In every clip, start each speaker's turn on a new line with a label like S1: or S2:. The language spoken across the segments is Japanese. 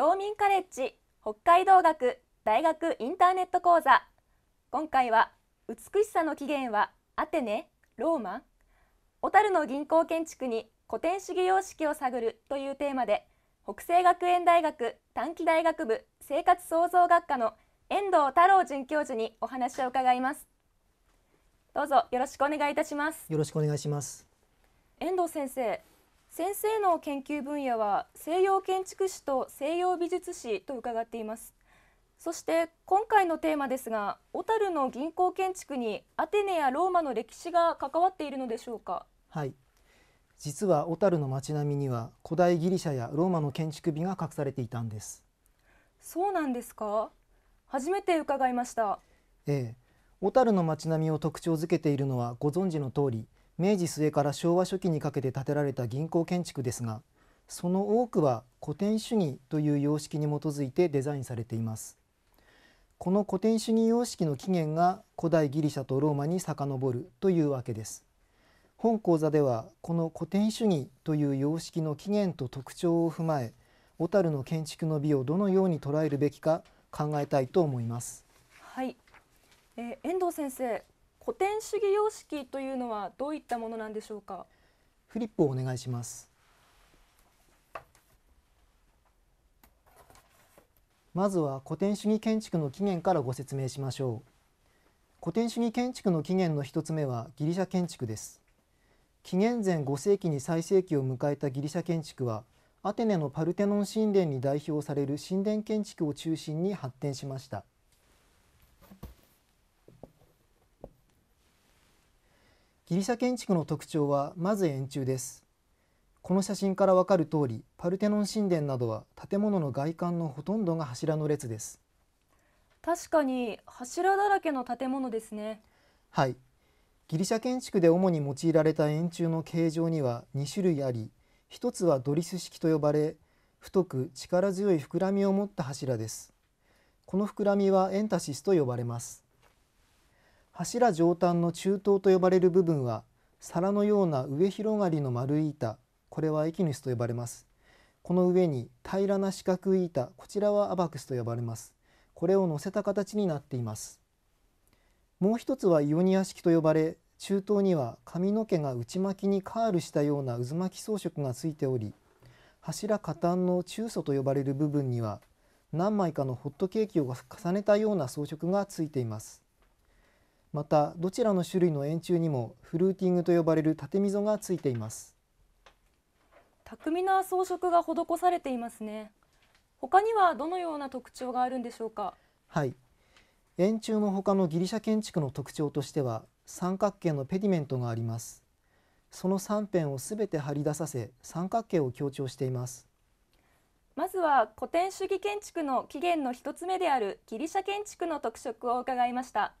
S1: 道民カレッジ北海道学大学インターネット講座今回は美しさの起源はアテネローマ小樽の銀行建築に古典主義様式を探るというテーマで北西学園大学短期大学部生活創造学科の遠藤太郎准教授にお話を伺いますどうぞよろしくお願いいたします
S2: よろしくお願いします
S1: 遠藤先生先生の研究分野は西洋建築史と西洋美術史と伺っていますそして今回のテーマですが小樽の銀行建築にアテネやローマの歴史が関わっているのでしょうか
S2: はい実は小樽の街並みには古代ギリシャやローマの建築美が隠されていたんです
S1: そうなんですか初めて伺いました
S2: ええ、小樽の街並みを特徴づけているのはご存知の通り明治末から昭和初期にかけて建てられた銀行建築ですがその多くは古典主義という様式に基づいてデザインされていますこの古典主義様式の起源が古代ギリシャとローマに遡るというわけです本講座ではこの古典主義という様式の起源と特徴を踏まえ小樽の建築の美をどのように捉えるべきか考えたいと思います
S1: はい、えー、遠藤先生古典主義様式というのはどういったものなんでしょうか
S2: フリップをお願いしますまずは古典主義建築の起源からご説明しましょう古典主義建築の起源の一つ目はギリシャ建築です紀元前5世紀に最盛期を迎えたギリシャ建築はアテネのパルテノン神殿に代表される神殿建築を中心に発展しましたギリシャ建築の特徴はまず円柱です。この写真からわかる通り、パルテノン神殿などは建物の外観のほとんどが柱の列です。
S1: 確かに柱だらけの建物ですね。
S2: はい。ギリシャ建築で主に用いられた円柱の形状には2種類あり、一つはドリス式と呼ばれ、太く力強い膨らみを持った柱です。この膨らみはエンタシスと呼ばれます。柱上端の中東と呼ばれる部分は皿のような上広がりの丸い板これはエキヌスと呼ばれますこの上に平らな四角い板こちらはアバクスと呼ばれますこれを乗せた形になっていますもう一つはイオニア式と呼ばれ中東には髪の毛が内巻きにカールしたような渦巻き装飾がついており柱下端の中礎と呼ばれる部分には何枚かのホットケーキを重ねたような装飾がついていますまたどちらの種類の円柱にもフルーティングと呼ばれる縦溝がついています
S1: 巧みな装飾が施されていますね他にはどのような特徴があるんでしょうか
S2: はい円柱の他のギリシャ建築の特徴としては三角形のペディメントがありますその3辺をすべて張り出させ三角形を強調しています
S1: まずは古典主義建築の起源の一つ目であるギリシャ建築の特色を伺いました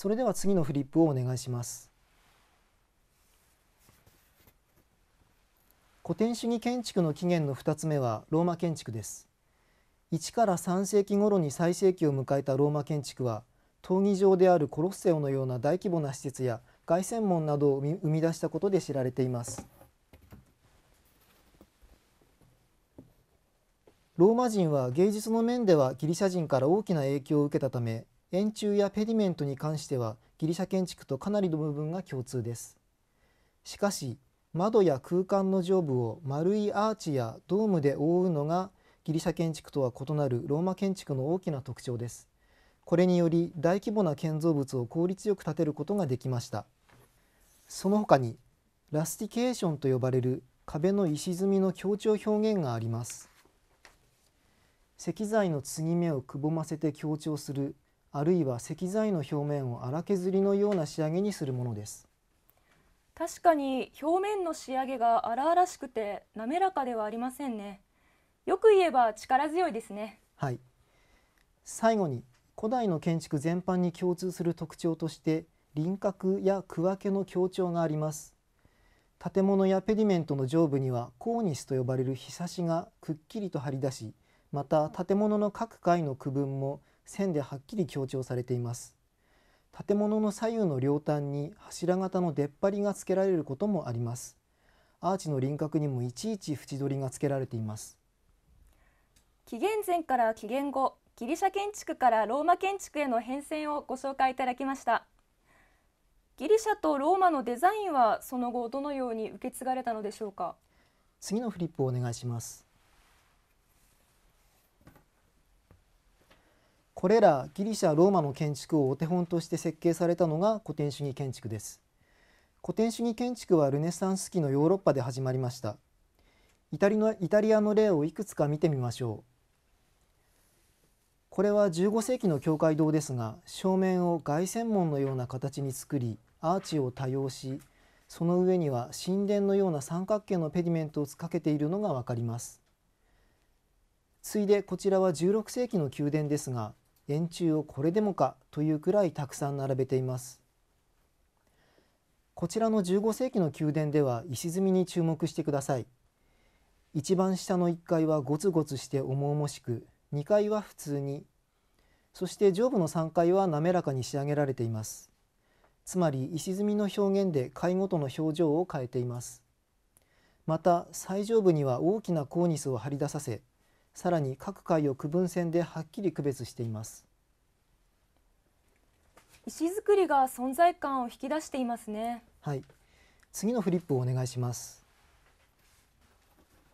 S2: それでは次のフリップをお願いします古典主義建築の起源の2つ目はローマ建築です1から3世紀頃に最盛期を迎えたローマ建築は闘技場であるコロッセオのような大規模な施設や凱旋門などを生み出したことで知られていますローマ人は芸術の面ではギリシャ人から大きな影響を受けたため円柱やペディメントに関してはギリシャ建築とかなりの部分が共通です。しかし窓や空間の上部を丸いアーチやドームで覆うのがギリシャ建築とは異なるローマ建築の大きな特徴です。これにより大規模な建造物を効率よく建てることができました。その他にラスティケーションと呼ばれる壁の石積みの強調表現があります。石材の継ぎ目をくぼませて強調するあるいは石材の表面を荒削りのような仕上げにするものです
S1: 確かに表面の仕上げが荒々しくて滑らかではありませんねよく言えば力強いですね
S2: はい最後に古代の建築全般に共通する特徴として輪郭や区分けの強調があります建物やペディメントの上部にはコーニスと呼ばれる日差しがくっきりと張り出しまた建物の各階の区分も線ではっきり強調されています建物の左右の両端に柱型の出っ張りが付けられることもありますアーチの輪郭にもいちいち縁取りが付けられています
S1: 紀元前から紀元後ギリシャ建築からローマ建築への変遷をご紹介いただきましたギリシャとローマのデザインはその後どのように受け継がれたのでしょうか
S2: 次のフリップをお願いしますこれらギリシャ・ローマの建築をお手本として設計されたのが古典主義建築です古典主義建築はルネサンス期のヨーロッパで始まりましたイタリのイタリアの例をいくつか見てみましょうこれは15世紀の教会堂ですが正面を凱旋門のような形に作りアーチを多用しその上には神殿のような三角形のペディメントをかけているのが分かります次いでこちらは16世紀の宮殿ですが円柱をこれでもかというくらいたくさん並べていますこちらの15世紀の宮殿では石積みに注目してください一番下の1階はゴツゴツして重々しく2階は普通にそして上部の3階は滑らかに仕上げられていますつまり石積みの表現で階ごとの表情を変えていますまた最上部には大きなコーニスを張り出させさらに各階を区分線ではっきり区別しています
S1: 石造りが存在感を引き出していますね
S2: はい次のフリップをお願いします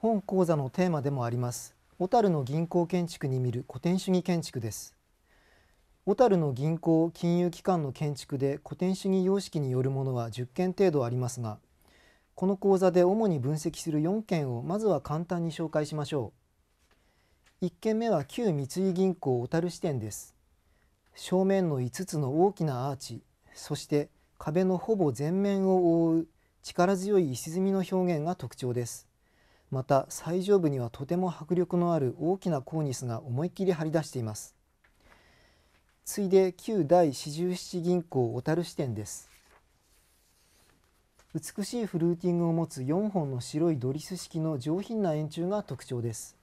S2: 本講座のテーマでもあります小樽の銀行建築に見る古典主義建築です小樽の銀行金融機関の建築で古典主義様式によるものは10件程度ありますがこの講座で主に分析する4件をまずは簡単に紹介しましょう1軒目は旧三井銀行小樽支店です。正面の5つの大きなアーチ、そして壁のほぼ全面を覆う力強い石積みの表現が特徴です。また最上部にはとても迫力のある大きなコーニスが思いっきり張り出しています。ついで旧第四十七銀行小樽支店です。美しいフルーティングを持つ4本の白いドリス式の上品な円柱が特徴です。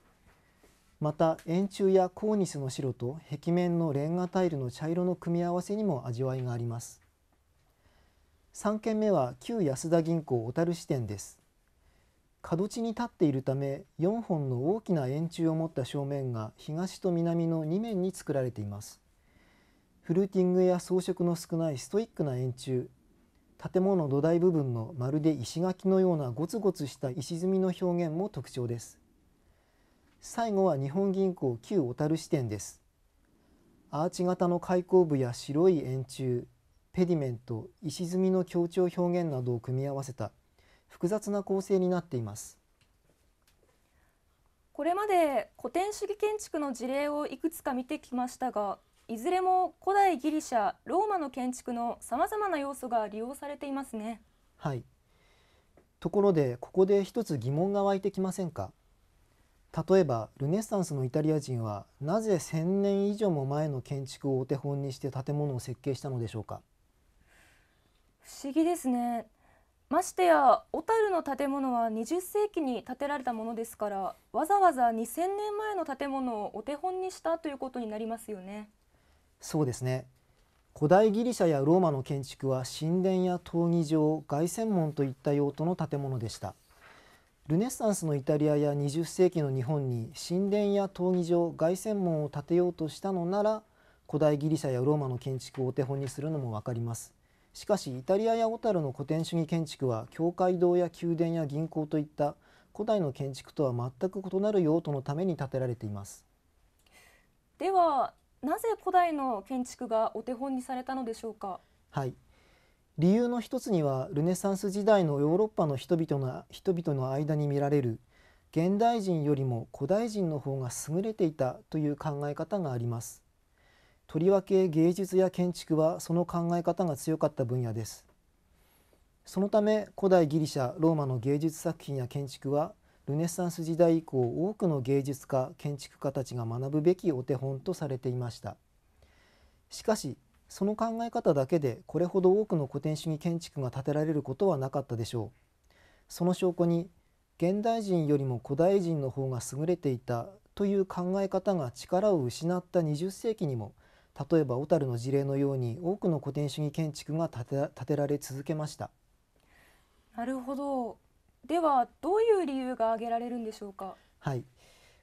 S2: また円柱やコーニスの白と壁面のレンガタイルの茶色の組み合わせにも味わいがあります3軒目は旧安田銀行小樽支店です角地に立っているため4本の大きな円柱を持った正面が東と南の2面に作られていますフルーティングや装飾の少ないストイックな円柱建物土台部分のまるで石垣のようなゴツゴツした石積みの表現も特徴です最後は日本銀行旧小樽支店ですアーチ型の開口部や白い円柱ペディメント石積みの強調表現などを組み合わせた複雑な構成になっています
S1: これまで古典主義建築の事例をいくつか見てきましたがいずれも古代ギリシャローマの建築のさまざまな要素が利用されていますね
S2: はいところでここで一つ疑問が湧いてきませんか例えばルネサンスのイタリア人はなぜ1,000年以上も前の建築をお手本にして建物を設計したのでしょうか不
S1: 思議ですねましてや小樽の建物は20世紀に建てられたものですからわざわざ2000年前の建物をお手本にしたということになりますよね
S2: そうですね古代ギリシャやローマの建築は神殿や闘技場凱旋門といった用途の建物でしたルネッサンスのイタリアや20世紀の日本に神殿や闘技場凱旋門を建てようとしたのなら古代ギリシャやローマの建築をお手本にするのも分かりますしかしイタリアや小樽の古典主義建築は教会堂や宮殿や銀行といった古代の建築とは全く異なる用途のために建てられています
S1: ではなぜ古代の建築がお手本にされたのでしょうか
S2: はい理由の一つにはルネサンス時代のヨーロッパの人々の人々の間に見られる現代人よりも古代人の方が優れていたという考え方があります。とりわけ芸術や建築はその考え方が強かった分野です。そのため古代ギリシャローマの芸術作品や建築はルネサンス時代以降多くの芸術家建築家たちが学ぶべきお手本とされていました。しかしその考え方だけでこれほど多くの古典主義建築が建てられることはなかったでしょう。その証拠に現代人よりも古代人の方が優れていたという考え方が力を失った20世紀にも例えば小樽の事例のように多くの古典主義建築が建てられ続けました。
S1: なるほど。ではどういう理由が挙げられるんでしょうか。
S2: はい。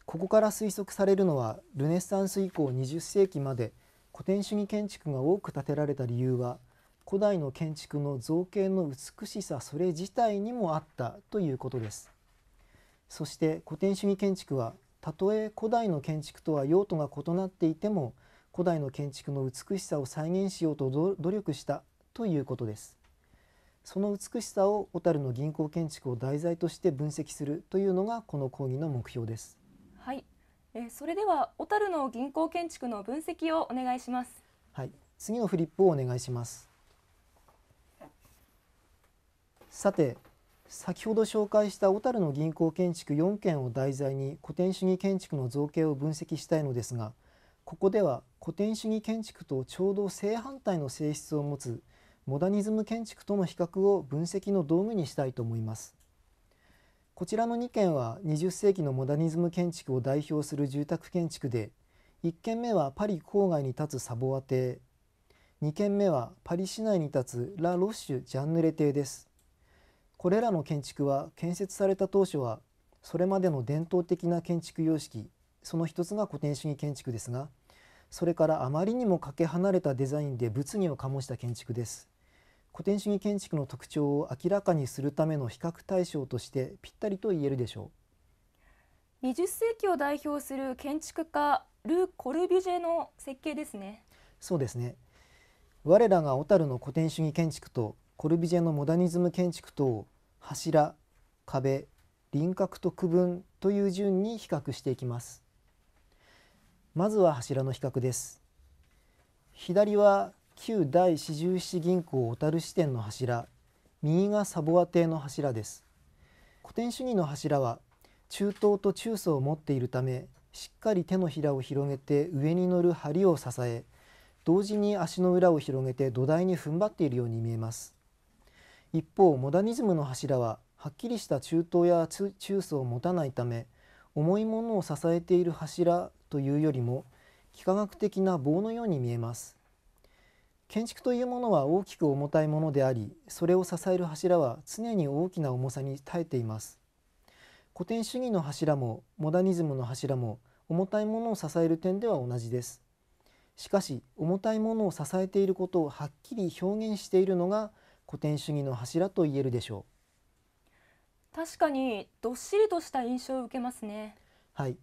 S2: ここから推測されるのはルネッサンス以降20世紀まで古典主義建築が多く建てられた理由は古代の建築の造形の美しさそれ自体にもあったということですそして古典主義建築はたとえ古代の建築とは用途が異なっていても古代の建築の美しさを再現しようと努力したということですその美しさを小樽の銀行建築を題材として分析するというのがこの講義の目標です
S1: えそれでは小樽の銀行建築の分析をお願いします
S2: はい次のフリップをお願いしますさて先ほど紹介した小樽の銀行建築4件を題材に古典主義建築の造形を分析したいのですがここでは古典主義建築とちょうど正反対の性質を持つモダニズム建築との比較を分析の道具にしたいと思いますこちらの2軒は20世紀のモダニズム建築を代表する住宅建築で1軒目はパリ郊外に立つサボア邸2軒目はパリ市内に立つラ・ロッシュ・ジャンヌレ邸ですこれらの建築は建設された当初はそれまでの伝統的な建築様式その一つが古典主義建築ですがそれからあまりにもかけ離れたデザインで物議を醸した建築です古典主義建築の特徴を明らかにするための比較対象としてぴったりと言えるでしょ
S1: う20世紀を代表する建築家ル・コルビュジェの設計ですね
S2: そうですね我らが小樽の古典主義建築とコルビジェのモダニズム建築とを柱壁輪郭と区分という順に比較していきますまずは柱の比較です左は旧第四十七銀行小樽支店の柱右がサボア邸の柱です古典主義の柱は中東と中層を持っているためしっかり手のひらを広げて上に乗る梁を支え同時に足の裏を広げて土台に踏ん張っているように見えます一方モダニズムの柱ははっきりした中東や中層を持たないため重いものを支えている柱というよりも幾何学的な棒のように見えます建築というものは大きく重たいものでありそれを支える柱は常に大きな重さに耐えています古典主義の柱もモダニズムの柱も重たいものを支える点では同じですしかし重たいものを支えていることをはっきり表現しているのが古典主義の柱と言えるでしょ
S1: う確かにどっしりとした印象を受けますね
S2: はい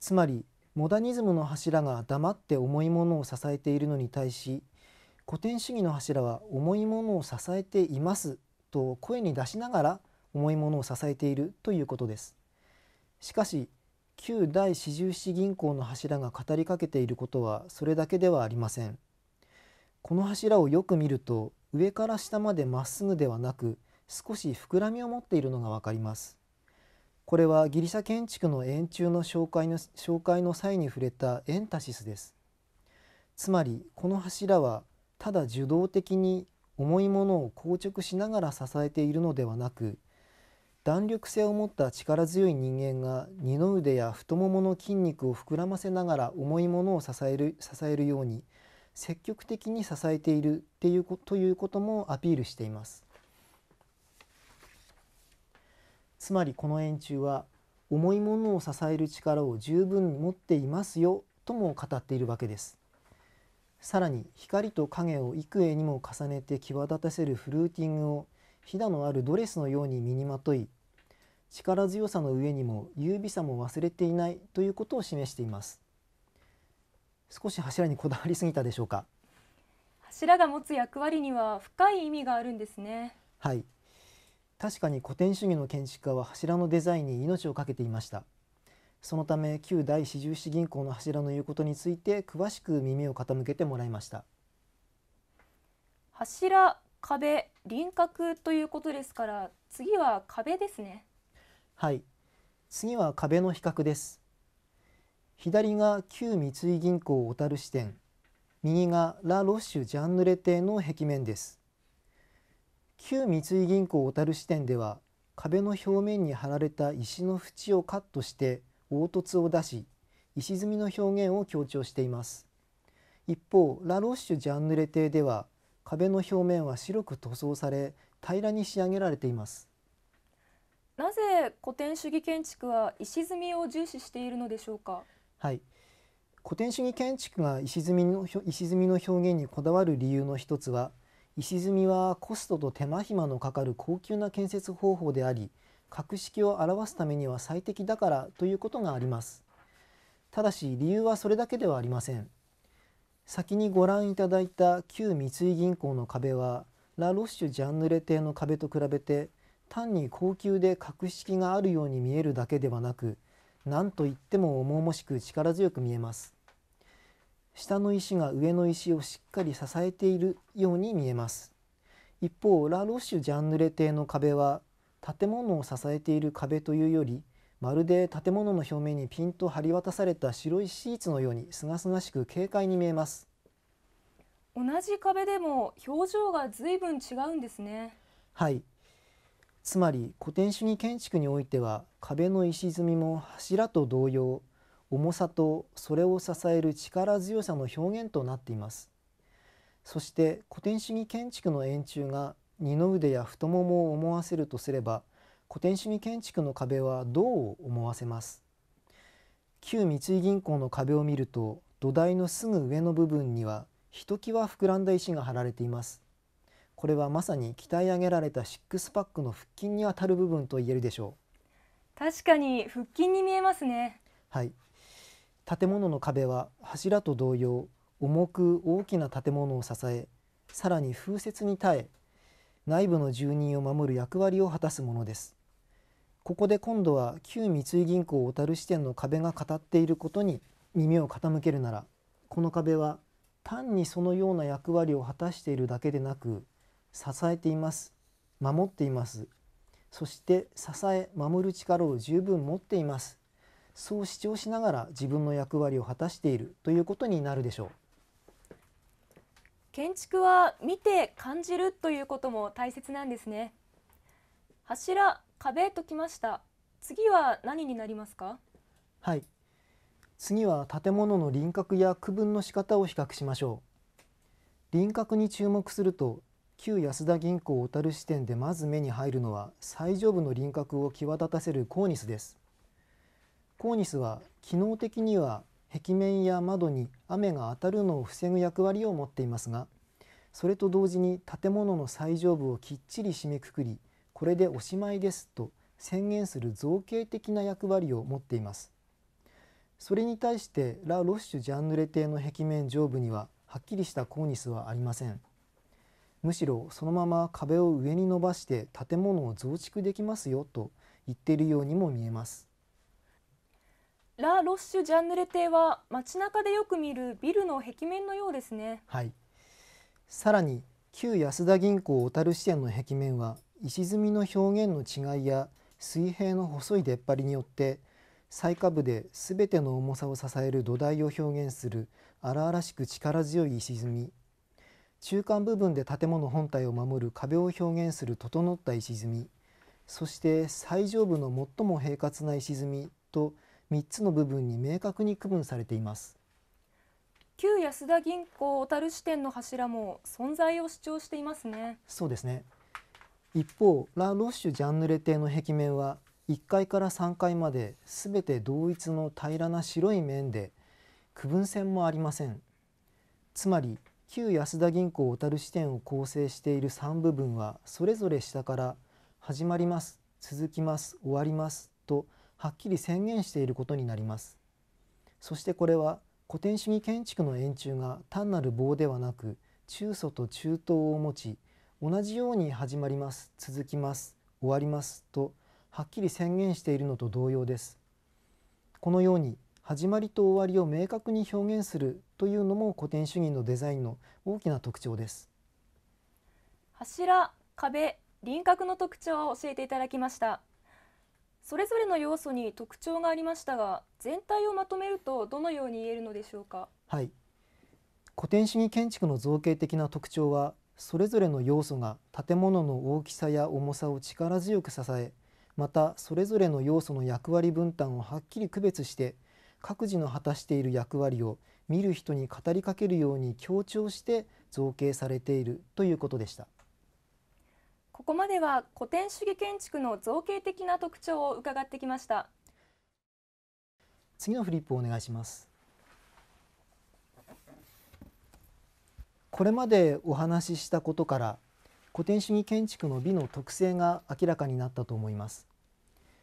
S2: つまりモダニズムの柱が黙って重いものを支えているのに対し古典主義の柱は重いものを支えていますと声に出しながら重いものを支えているということですしかし旧第四十七銀行の柱が語りかけていることはそれだけではありませんこの柱をよく見ると上から下までまっすぐではなく少し膨らみを持っているのがわかりますこれはギリシャ建築の円柱の紹介の紹介の際に触れたエンタシスですつまりこの柱はただ受動的に重いものを硬直しながら支えているのではなく弾力性を持った力強い人間が二の腕や太ももの筋肉を膨らませながら重いものを支える支えるように積極的に支えているっていうということもアピールしています。つまりこの円柱は重いものを支える力を十分持っていますよとも語っているわけです。さらに光と影を幾重にも重ねて際立たせるフルーティングをひだのあるドレスのように身にまとい力強さの上にも優美さも忘れていないということを示しています少し柱にこだわりすぎたでしょうか
S1: 柱が持つ役割には深い意味があるんですね
S2: はい確かに古典主義の建築家は柱のデザインに命を懸けていましたそのため旧第四十七銀行の柱の言うことについて詳しく耳を傾けてもらいました
S1: 柱壁輪郭ということですから次は壁ですね
S2: はい次は壁の比較です左が旧三井銀行小樽支店右がラ・ロッシュ・ジャンヌレ邸の壁面です旧三井銀行小樽支店では壁の表面に貼られた石の縁をカットして凹凸を出し石積みの表現を強調しています一方ラ・ロッシュ・ジャンヌレ邸では壁の表面は白く塗装され平らに仕上げられています
S1: なぜ古典主義建築は石積みを重視しているのでしょうか
S2: はい古典主義建築が石積みの石積みの表現にこだわる理由の一つは石積みはコストと手間暇のかかる高級な建設方法であり格式を表すためには最適だからということがあります。ただし理由はそれだけではありません。先にご覧いただいた旧三井銀行の壁はラ・ロッシュ・ジャンヌレ邸の壁と比べて単に高級で格式があるように見えるだけではなく何と言っても重々しく力強く見えます。下の石が上の石をしっかり支えているように見えます。一方ラ・ロッシュ・ジャンヌレ邸の壁は建物を支えている壁というよりまるで建物の表面にピンと張り渡された白いシーツのように清々しく軽快に見えます
S1: 同じ壁でも表情が随分違うんですね
S2: はいつまり古典主義建築においては壁の石積みも柱と同様重さとそれを支える力強さの表現となっていますそして古典主義建築の円柱が二の腕や太ももを思わせるとすれば古典主義建築の壁は銅を思わせます旧三井銀行の壁を見ると土台のすぐ上の部分にはひときわ膨らんだ石が張られていますこれはまさに鍛え上げられたシックスパックの腹筋にあたる部分と言えるでしょ
S1: う確かに腹筋に見えますね
S2: はい建物の壁は柱と同様重く大きな建物を支えさらに風雪に耐え内部の住人を守る役割を果たすものです。ここで今度は旧三井銀行小樽支店の壁が語っていることに耳を傾けるならこの壁は単にそのような役割を果たしているだけでなく支えています守っていますそして支え守る力を十分持っていますそう主張しながら自分の役割を果たしているということになるでしょう。
S1: 建築は見て感じるということも大切なんですね柱壁ときました次は何になりますか
S2: はい次は建物の輪郭や区分の仕方を比較しましょう輪郭に注目すると旧安田銀行小樽支店でまず目に入るのは最上部の輪郭を際立たせるコーニスですコーニスは機能的には壁面や窓に雨が当たるのを防ぐ役割を持っていますがそれと同時に建物の最上部をきっちり締めくくりこれでおしまいですと宣言する造形的な役割を持っています。それに対してラ・ロッシュ・ジャンヌレ邸の壁面上部にははっきりしたコーニスはありません。むしろそのまま壁を上に伸ばして建物を増築できますよと言っているようにも見えます。
S1: ラ・ロッシュ・ジャンヌレ邸は街中でよく見るビルの壁面のようですね
S2: はいさらに旧安田銀行小樽支店の壁面は石積みの表現の違いや水平の細い出っ張りによって最下部で全ての重さを支える土台を表現する荒々しく力強い石積み中間部分で建物本体を守る壁を表現する整った石積みそして最上部の最も平滑な石積みと3つの部分に明確に区分されています
S1: 旧安田銀行小樽支店の柱も存在を主張していますね
S2: そうですね一方ラ・ロッシュ・ジャンヌレ邸の壁面は1階から3階まで全て同一の平らな白い面で区分線もありませんつまり旧安田銀行小樽支店を構成している3部分はそれぞれ下から始まります続きます終わりますとはっきり宣言していることになりますそしてこれは古典主義建築の円柱が単なる棒ではなく中祖と中東を持ち同じように始まります続きます終わりますとはっきり宣言しているのと同様ですこのように始まりと終わりを明確に表現するというのも古典主義のデザインの大きな特徴です
S1: 柱壁輪郭の特徴を教えていただきましたそれぞれの要素に特徴がありましたが全体をまとめるとどのように言えるのでしょうか
S2: はい古典主義建築の造形的な特徴はそれぞれの要素が建物の大きさや重さを力強く支えまたそれぞれの要素の役割分担をはっきり区別して各自の果たしている役割を見る人に語りかけるように強調して造形されているということでした。
S1: ここまでは古典主義建築の造形的な特徴を伺ってきました
S2: 次のフリップをお願いしますこれまでお話ししたことから古典主義建築の美の特性が明らかになったと思います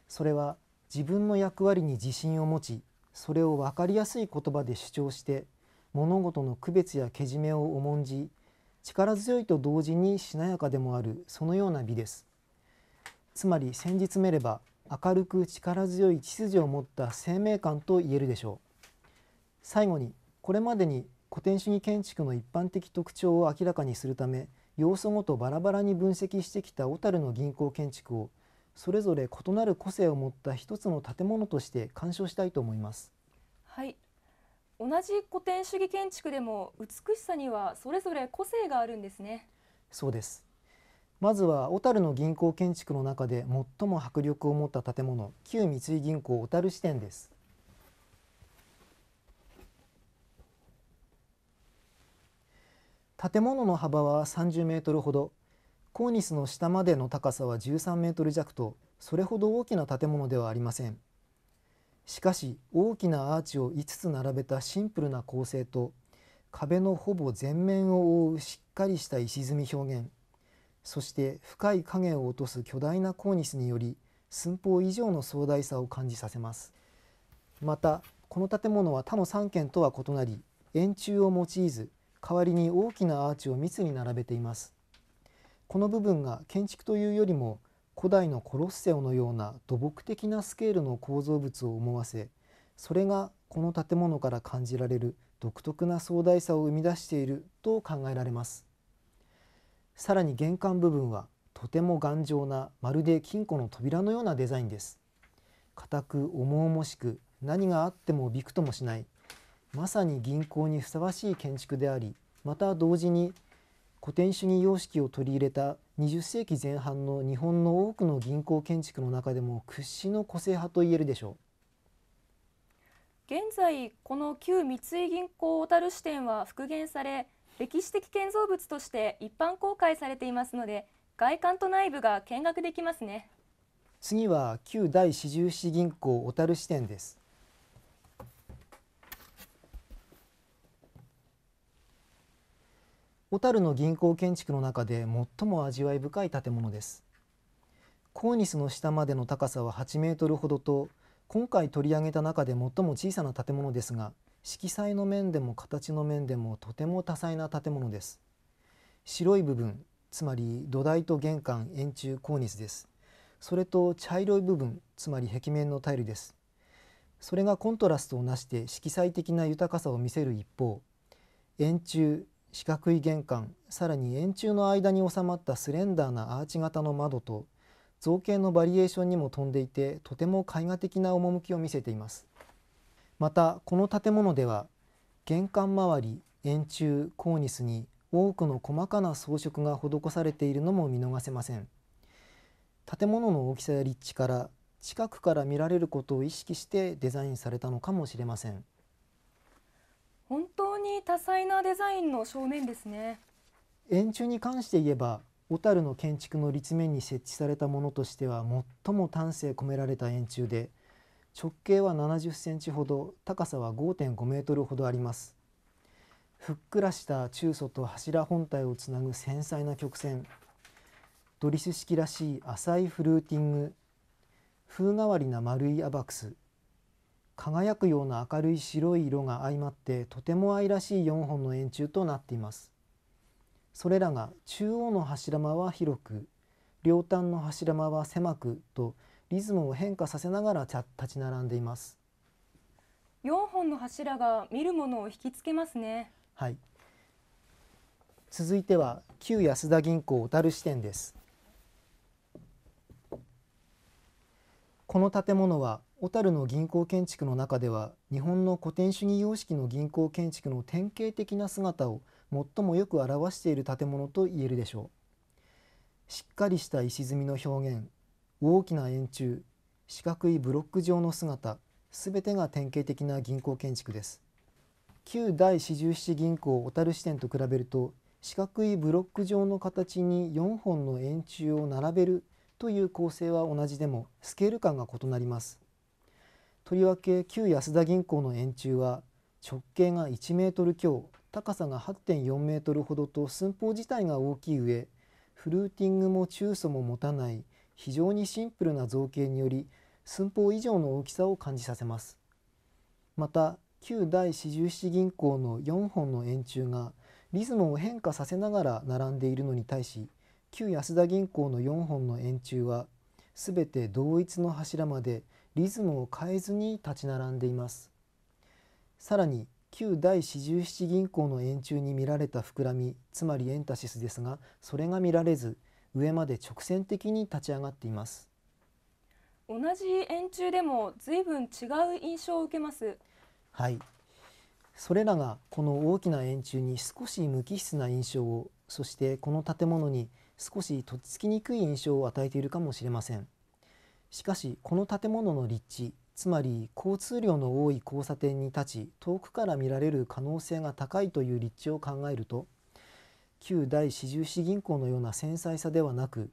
S2: それは自分の役割に自信を持ちそれを分かりやすい言葉で主張して物事の区別やけじめを重んじ力強いと同時にしなやかでもあるそのような美ですつまり先日見れば明るく力強い秩序を持った生命感と言えるでしょう最後にこれまでに古典主義建築の一般的特徴を明らかにするため要素ごとバラバラに分析してきた小樽の銀行建築をそれぞれ異なる個性を持った一つの建物として鑑賞したいと思います。
S1: 同じ古典主義建築でも美しさにはそれぞれ個性があるんですね
S2: そうですまずは小樽の銀行建築の中で最も迫力を持った建物旧三井銀行小樽支店です建物の幅は30メートルほどコーニスの下までの高さは13メートル弱とそれほど大きな建物ではありませんしかし大きなアーチを5つ並べたシンプルな構成と壁のほぼ全面を覆うしっかりした石積み表現そして深い影を落とす巨大なコーニスにより寸法以上の壮大さを感じさせますまたこの建物は他の3軒とは異なり円柱を用いず代わりに大きなアーチを密に並べていますこの部分が建築というよりも古代のコロッセオのような土木的なスケールの構造物を思わせそれがこの建物から感じられる独特な壮大さを生み出していると考えられますさらに玄関部分はとても頑丈なまるで金庫の扉のようなデザインです固く重々しく何があってもびくともしないまさに銀行にふさわしい建築でありまた同時に古典主義様式を取り入れた20世紀前半の日本の多くの銀行建築の中でも屈指の個性派と言えるでしょ
S1: う現在この旧三井銀行小樽支店は復元され歴史的建造物として一般公開されていますので外観と内部が見学できますね
S2: 次は旧第四十四銀行小樽支店です小樽の銀行建築の中で最も味わい深い建物ですコーニスの下までの高さは8メートルほどと今回取り上げた中で最も小さな建物ですが色彩の面でも形の面でもとても多彩な建物です白い部分つまり土台と玄関円柱コーニスですそれと茶色い部分つまり壁面のタイルですそれがコントラストをなして色彩的な豊かさを見せる一方円柱四角い玄関さらに円柱の間に収まったスレンダーなアーチ型の窓と造形のバリエーションにも富んでいてとても絵画的な趣を見せていますまたこの建物では玄関周り円柱コーニスに多くの細かな装飾が施されているのも見逃せません建物の大きさや立地から近くから見られることを意識してデザインされたのかもしれません
S1: 本当に多彩なデザインの少年ですね
S2: 円柱に関して言えば小樽の建築の立面に設置されたものとしては最も丹精込められた円柱で直径は70センチほど高さは5.5メートルほどありますふっくらした中礎と柱本体をつなぐ繊細な曲線ドリス式らしい浅いフルーティング風変わりな丸いアバクス輝くような明るい白い色が相まってとても愛らしい4本の円柱となっています。それらが中央の柱間は広く両端の柱間は狭くとリズムを変化させながら立ち並んでいます。
S1: 4本の柱が見るものを引きつけますね。
S2: はい。続いては旧安田銀行小樽支店です。この建物は小樽の銀行建築の中では日本の古典主義様式の銀行建築の典型的な姿を最もよく表している建物と言えるでしょうしっかりした石積みの表現大きな円柱四角いブロック状の姿全てが典型的な銀行建築です旧第四十七銀行小樽支店と比べると四角いブロック状の形に4本の円柱を並べるという構成は同じでもスケール感が異なりますとりわけ旧安田銀行の円柱は直径が1メートル強高さが8.4メートルほどと寸法自体が大きい上フルーティングも中層も持たない非常にシンプルな造形により寸法以上の大きさを感じさせます。また旧第四十七銀行の4本の円柱がリズムを変化させながら並んでいるのに対し旧安田銀行の4本の円柱は全て同一の柱までリズムを変えずに立ち並んでいますさらに旧第四十七銀行の円柱に見られた膨らみつまりエンタシスですがそれが見られず上まで直線的に立ち上がっています
S1: 同じ円柱でも随分違う印象を受けます
S2: はいそれらがこの大きな円柱に少し無機質な印象をそしてこの建物に少しとっつきにくい印象を与えているかもしれません。しかしこの建物の立地つまり交通量の多い交差点に立ち遠くから見られる可能性が高いという立地を考えると旧第四十四銀行のような繊細さではなく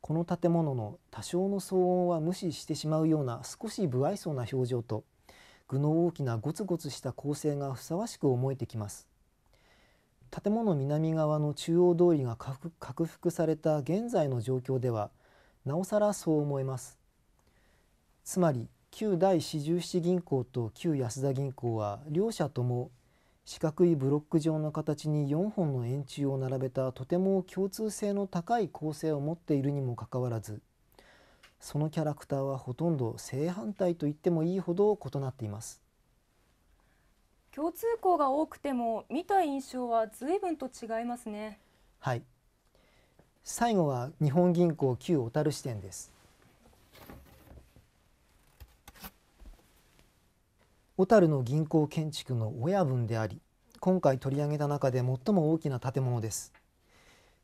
S2: この建物の多少の騒音は無視してしまうような少し不愛想な表情と具の大きなゴツゴツした構成がふさわしく思えてきます建物南側の中央通りが拡幅された現在の状況ではなおさらそう思えますつまり旧第四十七銀行と旧安田銀行は両者とも四角いブロック状の形に4本の円柱を並べたとても共通性の高い構成を持っているにもかかわらずそのキャラクターはほとんど正反対と言ってもいいほど異なっています
S1: 共通項が多くても見た印象は随分と違いますね
S2: はい最後は日本銀行旧小樽支店です小樽の銀行建築の親分であり今回取り上げた中で最も大きな建物です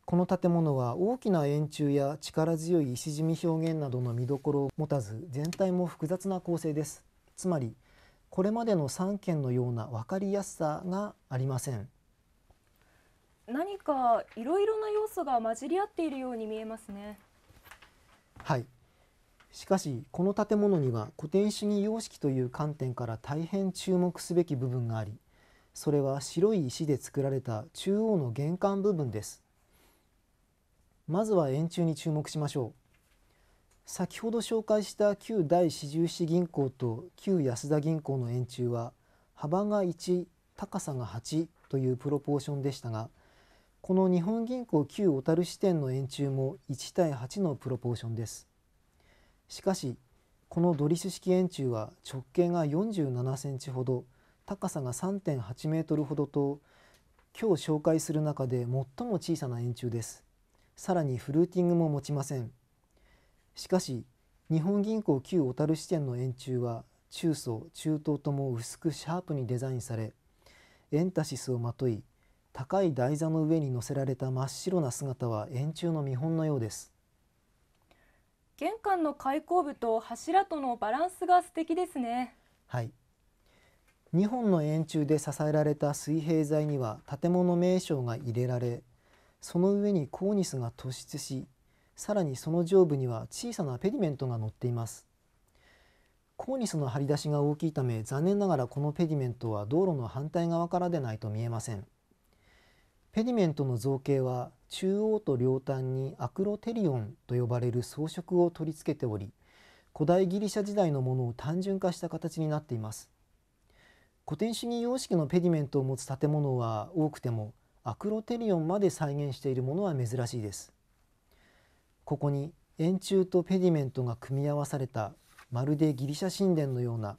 S2: この建物は大きな円柱や力強い石積み表現などの見どころを持たず全体も複雑な構成ですつまりこれまでの三件のような分かりやすさがありません
S1: 何かいろいろな要素が混じり合っているように見えますね
S2: はいしかしこの建物には古典主義様式という観点から大変注目すべき部分がありそれは白い石で作られた中央の玄関部分ですまずは円柱に注目しましょう先ほど紹介した旧第四十四銀行と旧安田銀行の円柱は幅が1高さが8というプロポーションでしたがこの日本銀行旧小樽支店の円柱も1対8のプロポーションですしかしこのドリス式円柱は直径が47センチほど高さが3.8メートルほどと今日紹介する中で最も小さな円柱ですさらにフルーティングも持ちませんしかし日本銀行旧小樽支店の円柱は中層中東とも薄くシャープにデザインされエンタシスをまとい高い台座の上に乗せられた真っ白な姿は円柱の見本のようです
S1: 玄関の開口部と柱とのバランスが素敵ですね
S2: はい2本の円柱で支えられた水平材には建物名称が入れられその上にコーニスが突出しさらにその上部には小さなペディメントが載っていますコーニスの張り出しが大きいため残念ながらこのペディメントは道路の反対側からでないと見えませんペディメントの造形は中央と両端にアクロテリオンと呼ばれる装飾を取り付けており古代ギリシャ時代のものを単純化した形になっています古典主義様式のペディメントを持つ建物は多くてもアクロテリオンまで再現しているものは珍しいですここに円柱とペディメントが組み合わされたまるでギリシャ神殿のような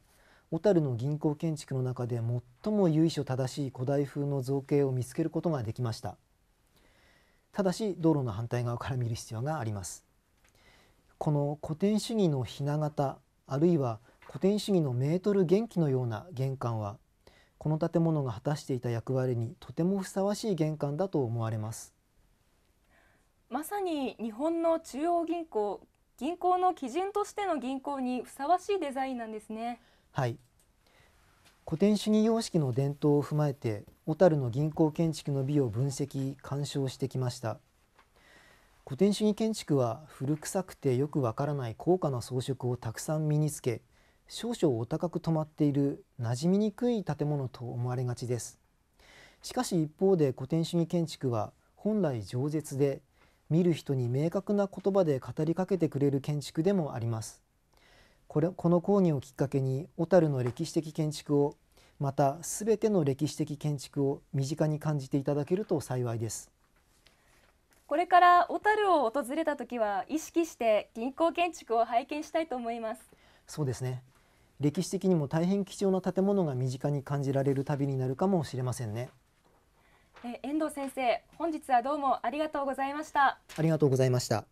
S2: 小樽の銀行建築の中で最も由緒正しい古代風の造形を見つけることができましたただし道路の反対側から見る必要がありますこの古典主義のひな形あるいは古典主義のメートル元気のような玄関はこの建物が果たしていた役割にとてもふさわしい玄関だと思われます
S1: まさに日本の中央銀行銀行の基準としての銀行にふさわしいデザインなんですね
S2: はい古典主義様式の伝統を踏まえて小樽の銀行建築の美を分析鑑賞してきました古典主義建築は古臭くてよくわからない高価な装飾をたくさん身につけ少々お高く止まっている馴染みにくい建物と思われがちですしかし一方で古典主義建築は本来饒舌で見る人に明確な言葉で語りかけてくれる建築でもありますこれこの講義をきっかけに小樽の歴史的建築をまた全ての歴史的建築を身近に感じていただけると幸いです
S1: これから小樽を訪れた時は意識して銀行建築を拝見したいと思います
S2: そうですね歴史的にも大変貴重な建物が身近に感じられる旅になるかもしれませんね
S1: え遠藤先生本日はどうもありがとうございました
S2: ありがとうございました